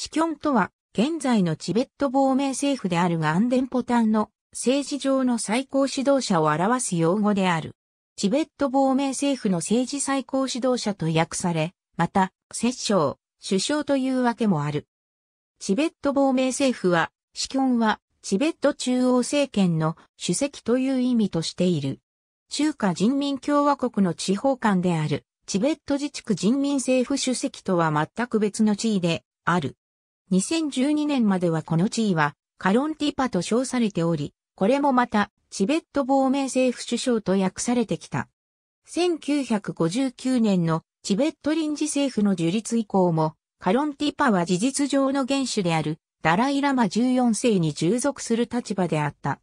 シキョンとは、現在のチベット亡命政府であるがアンデンポタンの政治上の最高指導者を表す用語である。チベット亡命政府の政治最高指導者と訳され、また、摂政、首相というわけもある。チベット亡命政府は、シキョンは、チベット中央政権の主席という意味としている。中華人民共和国の地方間である、チベット自治区人民政府主席とは全く別の地位である。2012年まではこの地位はカロンティパと称されており、これもまたチベット亡命政府首相と訳されてきた。1959年のチベット臨時政府の樹立以降も、カロンティパは事実上の元首であるダライラマ14世に従属する立場であった。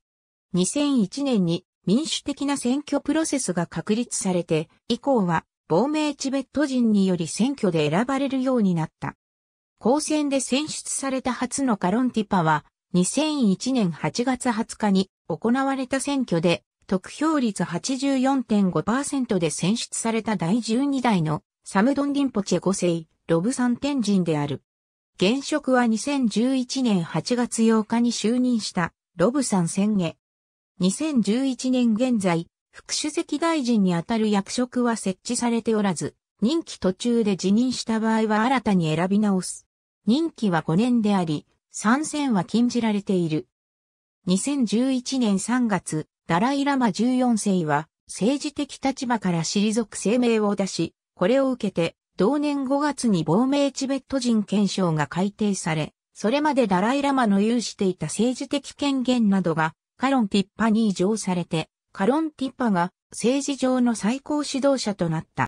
2001年に民主的な選挙プロセスが確立されて、以降は亡命チベット人により選挙で選ばれるようになった。高専で選出された初のカロンティパは、2001年8月20日に行われた選挙で、得票率84.5%で選出された第12代のサムドン・リンポチェ5世、ロブサン天人である。現職は2011年8月8日に就任したロブサン宣言。2011年現在、副主席大臣にあたる役職は設置されておらず、任期途中で辞任した場合は新たに選び直す。任期は5年であり、参戦は禁じられている。2011年3月、ダライラマ14世は政治的立場から退く声明を出し、これを受けて、同年5月に亡命チベット人憲章が改定され、それまでダライラマの有していた政治的権限などがカロンティッパに移譲されて、カロンティッパが政治上の最高指導者となった。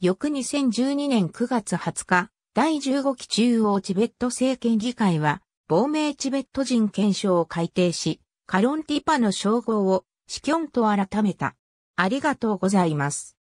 翌2012年9月20日、第15期中央チベット政権議会は、亡命チベット人憲章を改定し、カロンティパの称号を、死キョンと改めた。ありがとうございます。